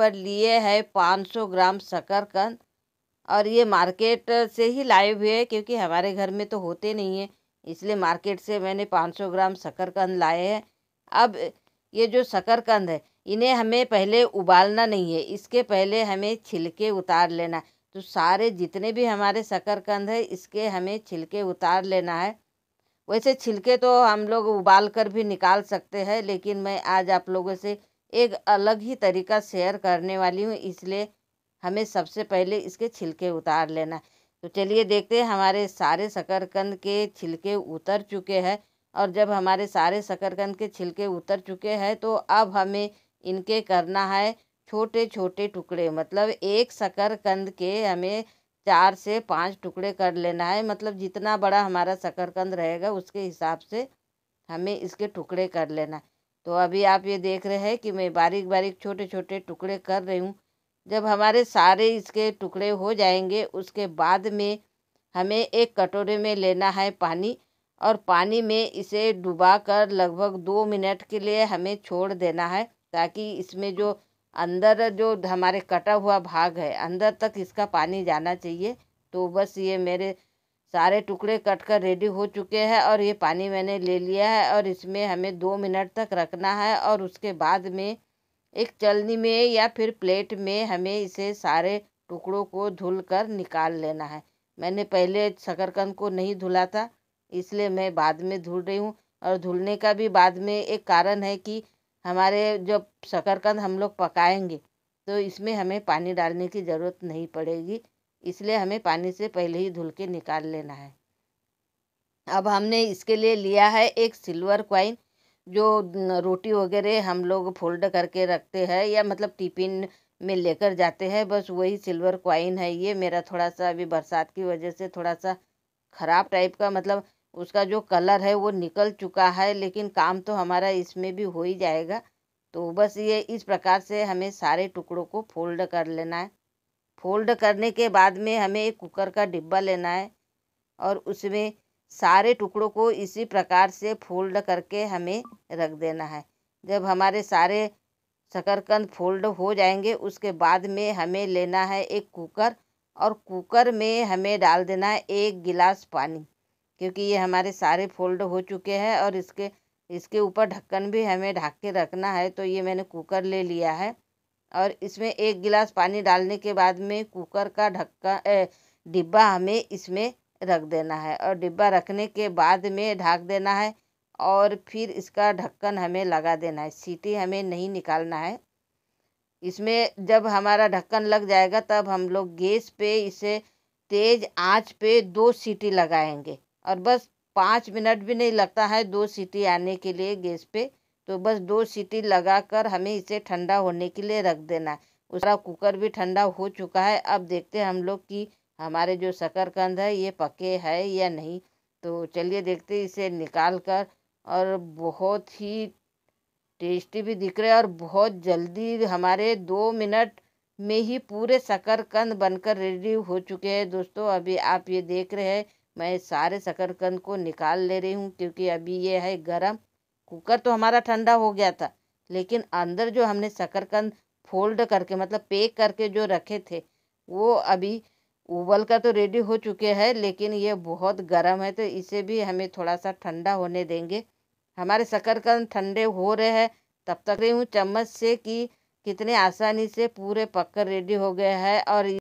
पर लिए है पाँच सौ ग्राम शकरकंद और ये मार्केट से ही लाए हुए है क्योंकि हमारे घर में तो होते नहीं है इसलिए मार्केट से मैंने पाँच सौ ग्राम शकरकंद लाए हैं अब ये जो शकरकंद है इन्हें हमें पहले उबालना नहीं है इसके पहले हमें छिलके उतार लेना तो सारे जितने भी हमारे शकरकंद है इसके हमें छिलके उतार लेना है वैसे छिलके तो हम लोग उबाल कर भी निकाल सकते हैं लेकिन मैं आज आप लोगों से एक अलग ही तरीका शेयर करने वाली हूँ इसलिए हमें सबसे पहले इसके छिलके उतार लेना तो चलिए देखते हैं हमारे सारे शकरकंद के छिलके उतर चुके हैं और जब हमारे सारे शकरकंद के छिलके उतर चुके हैं तो अब हमें इनके करना है छोटे छोटे टुकड़े मतलब एक शकरकंद के हमें चार से पांच टुकड़े कर लेना है मतलब जितना बड़ा हमारा शकरकंद रहेगा उसके हिसाब से हमें इसके टुकड़े कर लेना है तो अभी आप ये देख रहे हैं कि मैं बारीक बारीक छोटे छोटे टुकड़े कर रही हूँ जब हमारे सारे इसके टुकड़े हो जाएंगे उसके बाद में हमें एक कटोरे में लेना है पानी और पानी में इसे डुबा कर लगभग दो मिनट के लिए हमें छोड़ देना है ताकि इसमें जो अंदर जो हमारे कटा हुआ भाग है अंदर तक इसका पानी जाना चाहिए तो बस ये मेरे सारे टुकड़े कट कर रेडी हो चुके हैं और ये पानी मैंने ले लिया है और इसमें हमें दो मिनट तक रखना है और उसके बाद में एक चलनी में या फिर प्लेट में हमें इसे सारे टुकड़ों को धुल कर निकाल लेना है मैंने पहले शकरकंद को नहीं धुला था इसलिए मैं बाद में धुल रही हूँ और धुलने का भी बाद में एक कारण है कि हमारे जब शकरकंद हम लोग पकाएंगे तो इसमें हमें पानी डालने की ज़रूरत नहीं पड़ेगी इसलिए हमें पानी से पहले ही धुल के निकाल लेना है अब हमने इसके लिए लिया है एक सिल्वर क्वाइन जो रोटी वगैरह हम लोग फोल्ड करके रखते हैं या मतलब टिफिन में लेकर जाते हैं बस वही सिल्वर क्वाइन है ये मेरा थोड़ा सा अभी बरसात की वजह से थोड़ा सा ख़राब टाइप का मतलब उसका जो कलर है वो निकल चुका है लेकिन काम तो हमारा इसमें भी हो ही जाएगा तो बस ये इस प्रकार से हमें सारे टुकड़ों को फोल्ड कर लेना है फोल्ड करने के बाद में हमें एक कुकर का डिब्बा लेना है और उसमें सारे टुकड़ों को इसी प्रकार से फोल्ड करके हमें रख देना है जब हमारे सारे शकरकंद फोल्ड हो जाएंगे उसके बाद में हमें लेना है एक कुकर और कुकर में हमें डाल देना है एक गिलास पानी क्योंकि ये हमारे सारे फोल्ड हो चुके हैं और इसके इसके ऊपर ढक्कन भी हमें ढक के रखना है तो ये मैंने कुकर ले लिया है और इसमें एक गिलास पानी डालने के बाद में कुकर का ढक्का डिब्बा हमें इसमें रख देना है और डिब्बा रखने के बाद में ढाक देना है और फिर इसका ढक्कन हमें लगा देना है सीटी हमें नहीं निकालना है इसमें जब हमारा ढक्कन लग जाएगा तब हम लोग गैस पे इसे तेज़ आंच पे दो सीटी लगाएंगे और बस पाँच मिनट भी नहीं लगता है दो सीटी आने के लिए गैस पे तो बस दो सीटी लगाकर हमें इसे ठंडा होने के लिए रख देना है उसका कुकर भी ठंडा हो चुका है अब देखते हैं हम लोग कि हमारे जो शकरकंद है ये पके है या नहीं तो चलिए देखते इसे निकाल कर और बहुत ही टेस्टी भी दिख रहे और बहुत जल्दी हमारे दो मिनट में ही पूरे शकरकंद बनकर रेडी हो चुके हैं दोस्तों अभी आप ये देख रहे हैं मैं सारे शकरकंद को निकाल ले रही हूँ क्योंकि अभी ये है गरम कुकर तो हमारा ठंडा हो गया था लेकिन अंदर जो हमने शकरकंद फोल्ड करके मतलब पेक करके जो रखे थे वो अभी उबल का तो रेडी हो चुके हैं लेकिन ये बहुत गर्म है तो इसे भी हमें थोड़ा सा ठंडा होने देंगे हमारे शकरकंद ठंडे हो रहे हैं तब तक रही हूँ चम्मच से कि कितने आसानी से पूरे पककर रेडी हो गए हैं और